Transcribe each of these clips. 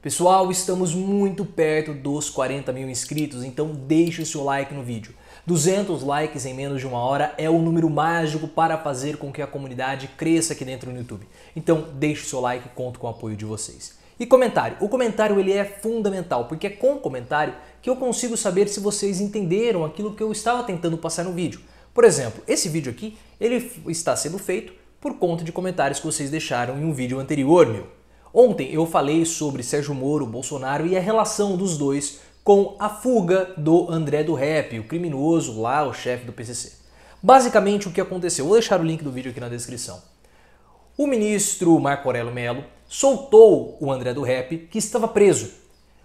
Pessoal, estamos muito perto dos 40 mil inscritos, então deixe o seu like no vídeo. 200 likes em menos de uma hora é o número mágico para fazer com que a comunidade cresça aqui dentro no YouTube. Então deixe o seu like, conto com o apoio de vocês. E comentário. O comentário ele é fundamental, porque é com o comentário que eu consigo saber se vocês entenderam aquilo que eu estava tentando passar no vídeo. Por exemplo, esse vídeo aqui, ele está sendo feito por conta de comentários que vocês deixaram em um vídeo anterior meu. Ontem eu falei sobre Sérgio Moro, Bolsonaro e a relação dos dois com a fuga do André do Rap, o criminoso lá, o chefe do PCC. Basicamente o que aconteceu, vou deixar o link do vídeo aqui na descrição. O ministro Marco Aurélio Melo soltou o André do Rap, que estava preso,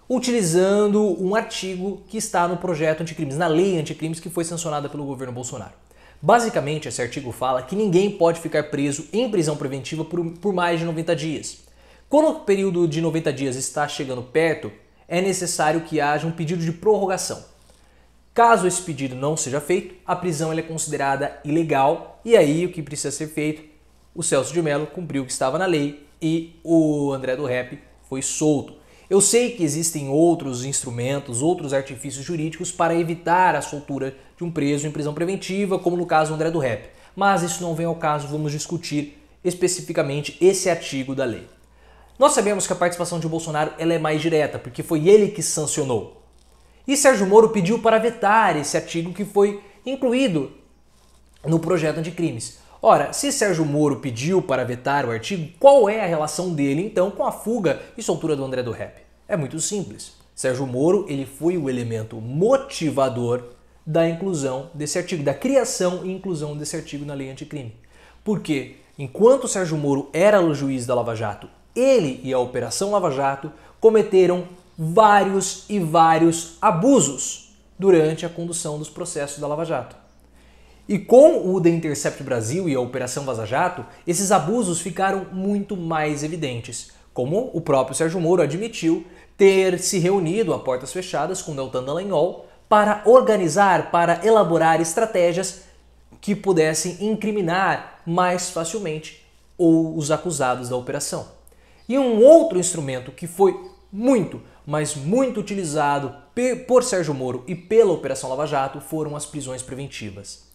utilizando um artigo que está no projeto anticrimes, na lei anticrimes que foi sancionada pelo governo Bolsonaro. Basicamente, esse artigo fala que ninguém pode ficar preso em prisão preventiva por, por mais de 90 dias. Quando o período de 90 dias está chegando perto, é necessário que haja um pedido de prorrogação. Caso esse pedido não seja feito, a prisão é considerada ilegal e aí o que precisa ser feito? O Celso de Mello cumpriu o que estava na lei e o André do Rap foi solto. Eu sei que existem outros instrumentos, outros artifícios jurídicos para evitar a soltura de um preso em prisão preventiva, como no caso do André do Rap, mas isso não vem ao caso, vamos discutir especificamente esse artigo da lei. Nós sabemos que a participação de Bolsonaro ela é mais direta, porque foi ele que sancionou. E Sérgio Moro pediu para vetar esse artigo que foi incluído no projeto de crimes. Ora, se Sérgio Moro pediu para vetar o artigo, qual é a relação dele então com a fuga e soltura do André do Rap? É muito simples. Sérgio Moro ele foi o elemento motivador da inclusão desse artigo, da criação e inclusão desse artigo na lei anticrime. Porque enquanto Sérgio Moro era o juiz da Lava Jato ele e a Operação Lava Jato cometeram vários e vários abusos durante a condução dos processos da Lava Jato. E com o The Intercept Brasil e a Operação Vaza Jato, esses abusos ficaram muito mais evidentes, como o próprio Sérgio Moro admitiu ter se reunido a portas fechadas com Deltan Dallagnol para organizar, para elaborar estratégias que pudessem incriminar mais facilmente os acusados da operação. E um outro instrumento que foi muito, mas muito utilizado por Sérgio Moro e pela Operação Lava Jato foram as prisões preventivas.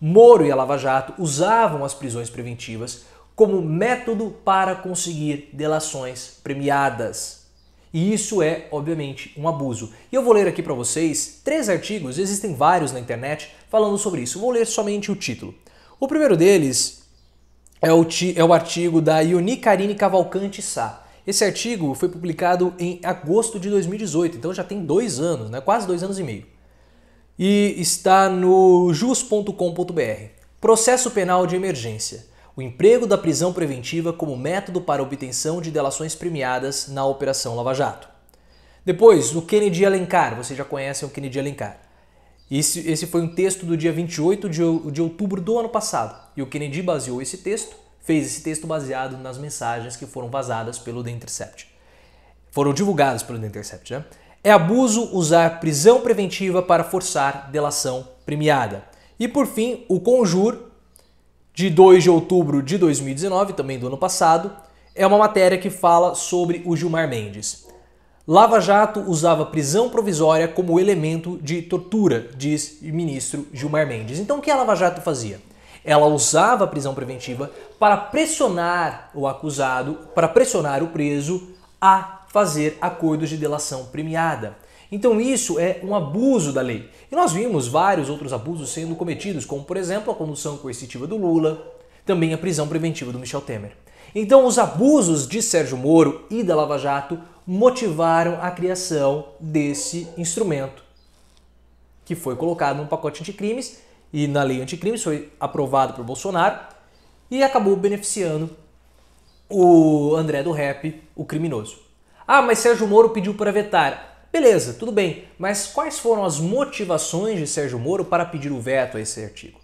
Moro e a Lava Jato usavam as prisões preventivas como método para conseguir delações premiadas. E isso é, obviamente, um abuso. E eu vou ler aqui para vocês três artigos, existem vários na internet falando sobre isso. vou ler somente o título. O primeiro deles é o, é o artigo da Ioni Karine Cavalcante Sá. Esse artigo foi publicado em agosto de 2018, então já tem dois anos, né? quase dois anos e meio. E está no jus.com.br. Processo Penal de Emergência. O emprego da prisão preventiva como método para obtenção de delações premiadas na Operação Lava Jato. Depois, o Kennedy Alencar. Vocês já conhecem o Kennedy Alencar. Esse, esse foi um texto do dia 28 de, de outubro do ano passado. E o Kennedy baseou esse texto, fez esse texto baseado nas mensagens que foram vazadas pelo The Intercept. Foram divulgadas pelo The Intercept, né? É abuso usar prisão preventiva para forçar delação premiada. E por fim, o Conjur, de 2 de outubro de 2019, também do ano passado, é uma matéria que fala sobre o Gilmar Mendes. Lava Jato usava prisão provisória como elemento de tortura, diz o ministro Gilmar Mendes. Então o que a Lava Jato fazia? Ela usava a prisão preventiva para pressionar o acusado, para pressionar o preso a fazer acordos de delação premiada. Então isso é um abuso da lei. E nós vimos vários outros abusos sendo cometidos, como por exemplo a condução coercitiva do Lula, também a prisão preventiva do Michel Temer. Então os abusos de Sérgio Moro e da Lava Jato motivaram a criação desse instrumento que foi colocado no pacote anticrimes e na lei anticrimes foi aprovado por Bolsonaro e acabou beneficiando o André do Rap, o criminoso. Ah, mas Sérgio Moro pediu para vetar. Beleza, tudo bem, mas quais foram as motivações de Sérgio Moro para pedir o veto a esse artigo?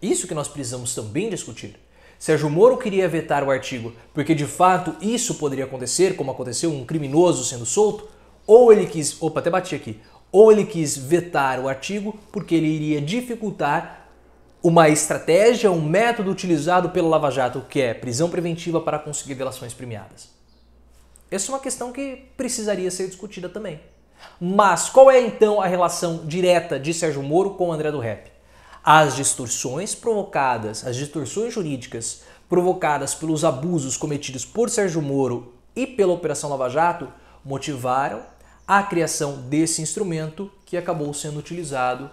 Isso que nós precisamos também discutir. Sérgio Moro queria vetar o artigo porque de fato isso poderia acontecer, como aconteceu um criminoso sendo solto, ou ele quis, opa, até bati aqui, ou ele quis vetar o artigo porque ele iria dificultar uma estratégia, um método utilizado pelo Lava Jato, que é prisão preventiva para conseguir delações premiadas. Essa é uma questão que precisaria ser discutida também. Mas qual é então a relação direta de Sérgio Moro com André do Rep? As distorções provocadas, as distorções jurídicas provocadas pelos abusos cometidos por Sérgio Moro e pela Operação Lava Jato motivaram a criação desse instrumento que acabou sendo utilizado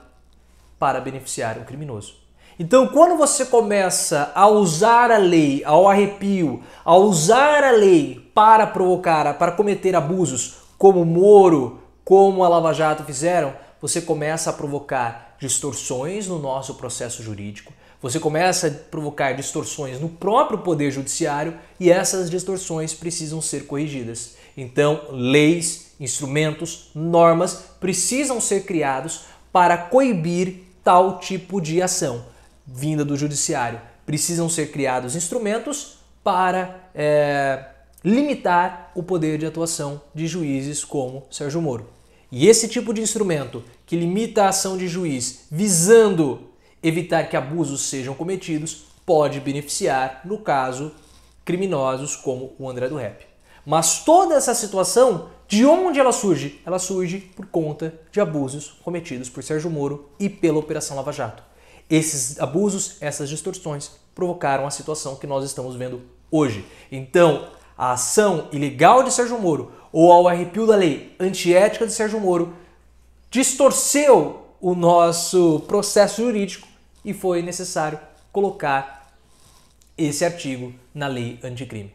para beneficiar o criminoso. Então, quando você começa a usar a lei, ao arrepio, a usar a lei para provocar, para cometer abusos, como Moro, como a Lava Jato fizeram, você começa a provocar distorções no nosso processo jurídico, você começa a provocar distorções no próprio Poder Judiciário e essas distorções precisam ser corrigidas. Então, leis, instrumentos, normas precisam ser criados para coibir tal tipo de ação vinda do Judiciário. Precisam ser criados instrumentos para é, limitar o poder de atuação de juízes como Sérgio Moro. E esse tipo de instrumento que limita a ação de juiz visando evitar que abusos sejam cometidos pode beneficiar, no caso, criminosos como o André do Rap. Mas toda essa situação, de onde ela surge? Ela surge por conta de abusos cometidos por Sérgio Moro e pela Operação Lava Jato. Esses abusos, essas distorções provocaram a situação que nós estamos vendo hoje. Então, a ação ilegal de Sérgio Moro ou ao arrepio da lei antiética de Sérgio Moro, distorceu o nosso processo jurídico e foi necessário colocar esse artigo na lei anticrime.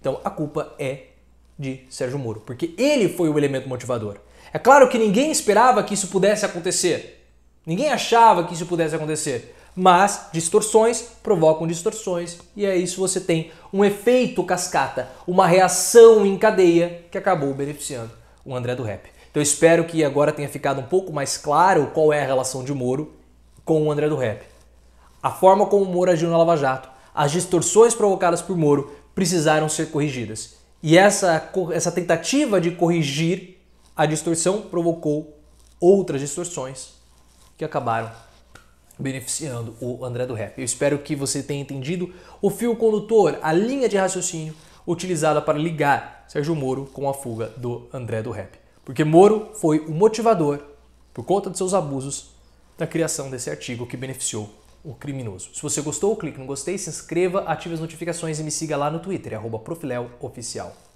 Então a culpa é de Sérgio Moro, porque ele foi o elemento motivador. É claro que ninguém esperava que isso pudesse acontecer. Ninguém achava que isso pudesse acontecer. Mas distorções provocam distorções e é isso você tem um efeito cascata, uma reação em cadeia que acabou beneficiando o André do Rap. Então espero que agora tenha ficado um pouco mais claro qual é a relação de Moro com o André do Rap. A forma como Moro agiu na Lava Jato, as distorções provocadas por Moro precisaram ser corrigidas. E essa, essa tentativa de corrigir a distorção provocou outras distorções que acabaram beneficiando o André do Rap. Eu espero que você tenha entendido o fio condutor, a linha de raciocínio utilizada para ligar Sérgio Moro com a fuga do André do Rap. Porque Moro foi o motivador, por conta de seus abusos, da criação desse artigo que beneficiou o criminoso. Se você gostou, clique no gostei, se inscreva, ative as notificações e me siga lá no Twitter, é